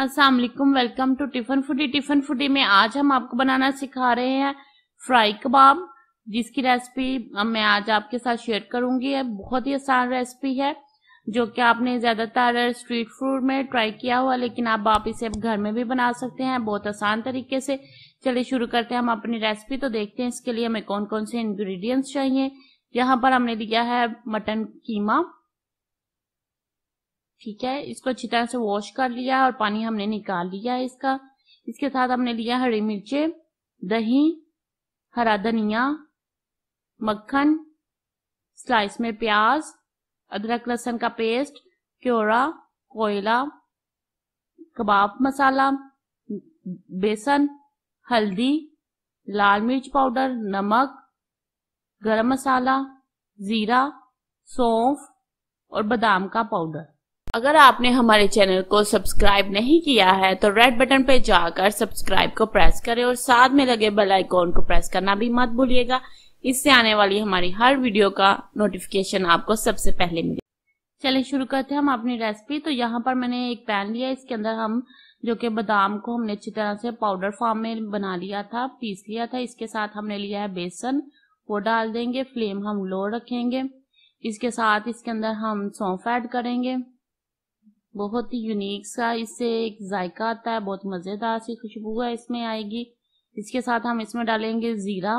अस्सलाम welcome to Tiffin Foodie Tiffin Foodie में आज हम आपको बनाना सिखा रहे हैं फ्राई कबाब जिसकी रेसिपी मैं आज आपके साथ शेयर करूंगी है बहुत ही आसान रेसिपी है जो कि आपने ज़्यादातर स्ट्रीट फूड में ट्राई किया हुआ लेकिन अब आप इसे घर में भी बना सकते हैं बहुत आसान तरीके से चलिए शुरू करते हैं हम अपनी रेसिपी तो देखते हैं इसके लिए हमें कौन कौन से इन्ग्रीडियंट्स चाहिए यहाँ पर हमने दिया है मटन कीमा ठीक है इसको अच्छी तरह से वॉश कर लिया और पानी हमने निकाल लिया है इसका इसके साथ हमने लिया हरी मिर्चे दही हरा धनिया मक्खन स्लाइस में प्याज अदरक लहसन का पेस्ट क्योरा कोयला कबाब मसाला बेसन हल्दी लाल मिर्च पाउडर नमक गरम मसाला जीरा सौंफ और बादाम का पाउडर अगर आपने हमारे चैनल को सब्सक्राइब नहीं किया है तो रेड बटन पे जाकर सब्सक्राइब को प्रेस करें और साथ में लगे बेल आइकॉन को प्रेस करना भी मत भूलिएगा इससे आने वाली हमारी हर वीडियो का नोटिफिकेशन आपको सबसे पहले मिले चलिए शुरू करते हैं हम अपनी रेसिपी तो यहाँ पर मैंने एक पैन लिया इसके अंदर हम जो कि बादाम को हमने अच्छी तरह से पाउडर फॉर्म में बना लिया था पीस लिया था इसके साथ हमने लिया है बेसन वो डाल देंगे फ्लेम हम लो रखेंगे इसके साथ इसके अंदर हम सौंफ ऐड करेंगे बहुत ही यूनिक सा इससे एक जायका आता है बहुत मज़ेदार सी खुशबू है इसमें आएगी इसके साथ हम इसमें डालेंगे ज़ीरा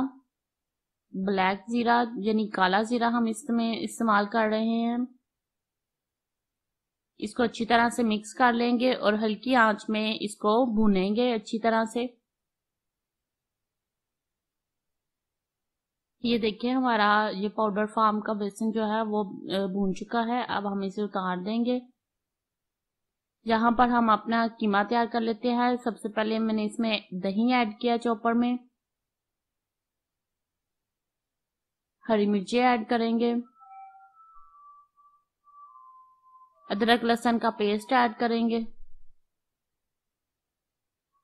ब्लैक ज़ीरा यानी काला ज़ीरा हम इसमें इस्तेमाल कर रहे हैं इसको अच्छी तरह से मिक्स कर लेंगे और हल्की आंच में इसको भूनेंगे अच्छी तरह से ये देखिए हमारा ये पाउडर फार्म का बेसन जो है वो भून चुका है अब हम इसे उतार देंगे यहाँ पर हम अपना कीमा तैयार कर लेते हैं सबसे पहले मैंने इसमें दही ऐड किया चॉपर में हरी मिर्ची ऐड करेंगे अदरक लहसन का पेस्ट ऐड करेंगे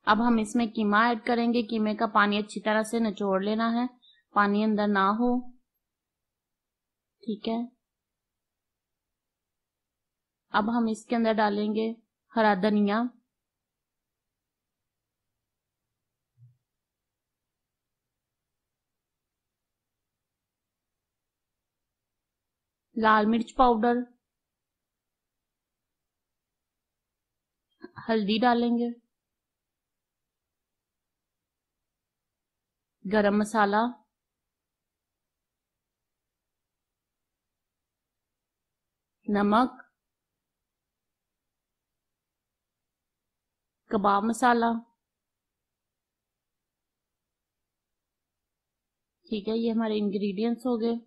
अब हम इसमें कीमा ऐड करेंगे कीमे का पानी अच्छी तरह से निचोड़ लेना है पानी अंदर ना हो ठीक है अब हम इसके अंदर डालेंगे हरा धनिया लाल मिर्च पाउडर हल्दी डालेंगे गरम मसाला नमक कबाब मसाला ठीक है ये हमारे इंग्रेडिएंट्स हो गए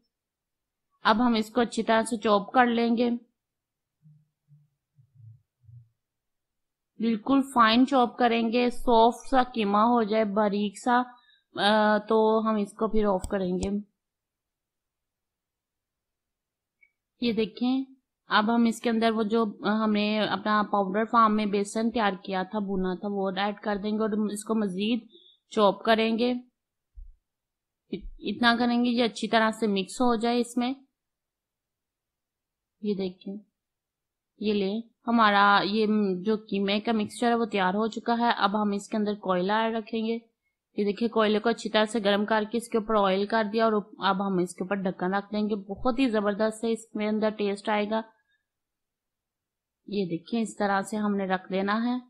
अब हम इसको अच्छी तरह से चॉप कर लेंगे बिल्कुल फाइन चॉप करेंगे सॉफ्ट सा कीमा हो जाए बारीक सा तो हम इसको फिर ऑफ करेंगे ये देखें अब हम इसके अंदर वो जो हमने अपना पाउडर फार्म में बेसन तैयार किया था बुना था वो ऐड कर देंगे और इसको मज़ीद चॉप करेंगे इतना करेंगे ये अच्छी तरह से मिक्स हो जाए इसमें ये देखें ये ले हमारा ये जो कीमे का मिक्सचर है वो तैयार हो चुका है अब हम इसके अंदर कोयला रखेंगे ये देखिए कोयले को अच्छी तरह से गर्म करके इसके ऊपर ऑयल कर दिया और अब हम इसके ऊपर ढक्कन रख देंगे बहुत ही जबरदस्त है इसमें अंदर टेस्ट आएगा ये देखिए इस तरह से हमने रख लेना है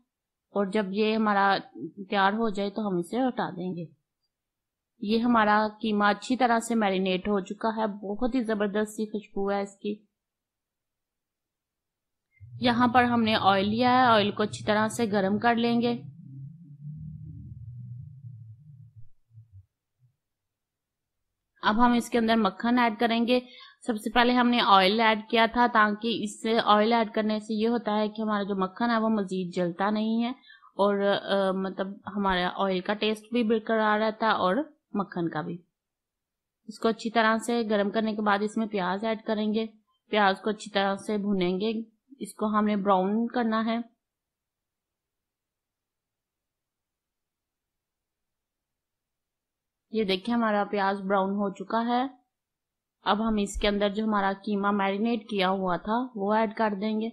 और जब ये हमारा तैयार हो जाए तो हम इसे हटा देंगे ये हमारा कीमा अच्छी तरह से मैरिनेट हो चुका है बहुत ही जबरदस्त सी खुशबू है इसकी यहाँ पर हमने ऑयल लिया है ऑयल को अच्छी तरह से गर्म कर लेंगे अब हम इसके अंदर मक्खन ऐड करेंगे सबसे पहले हमने ऑयल ऐड किया था ताकि इससे ऑयल ऐड करने से ये होता है कि हमारा जो मक्खन है वो मज़ीद जलता नहीं है और आ, मतलब हमारा ऑयल का टेस्ट भी बरकरार रहता है और मक्खन का भी इसको अच्छी तरह से गर्म करने के बाद इसमें प्याज ऐड करेंगे प्याज को अच्छी तरह से भुनेंगे इसको हमने ब्राउन करना है ये देखिए हमारा प्याज ब्राउन हो चुका है अब हम इसके अंदर जो हमारा कीमा मैरिनेट किया हुआ था वो ऐड कर देंगे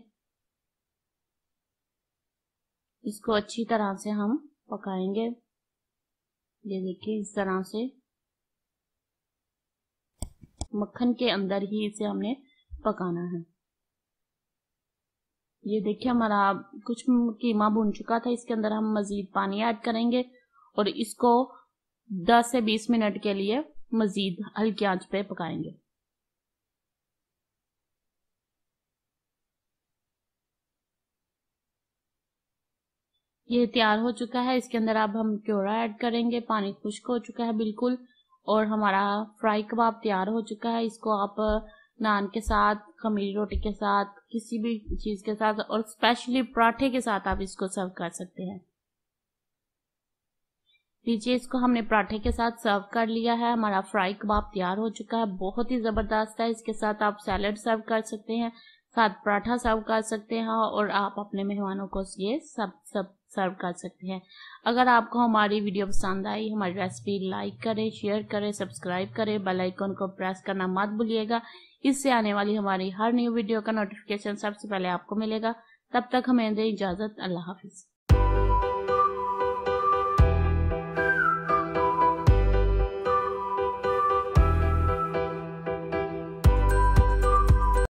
इसको अच्छी तरह से हम पकाएंगे ये देखिए इस तरह से मक्खन के अंदर ही इसे हमने पकाना है ये देखिए हमारा कुछ कीमा भुन चुका था इसके अंदर हम मजीद पानी ऐड करेंगे और इसको 10 से 20 मिनट के लिए मजीद हल्की आंच पे पकाएंगे ये तैयार हो चुका है इसके अंदर अब हम क्योरा ऐड करेंगे पानी खुश्क हो चुका है बिल्कुल और हमारा फ्राई कबाब तैयार हो चुका है इसको आप नान के साथ खमीरी रोटी के साथ किसी भी चीज़ के साथ और स्पेशली पराठे के साथ आप इसको सर्व कर सकते हैं लीजिए इसको हमने पराठे के साथ सर्व कर लिया है हमारा फ्राई कबाब तैयार हो चुका है बहुत ही ज़बरदस्त है इसके साथ आप सैलड सर्व कर सकते हैं साथ पराठा सर्व कर सकते हैं हाँ, और आप अपने मेहमानों को ये सब सब सर्व कर सकते हैं अगर आपको हमारी वीडियो पसंद आई हमारी रेसिपी लाइक करें शेयर करें सब्सक्राइब करें बेल को प्रेस करना मत भूलिएगा इससे आने वाली हमारी हर न्यू वीडियो का नोटिफिकेशन सबसे पहले आपको मिलेगा तब तक हमें दें इजाज़त अल्लाह हाफिज़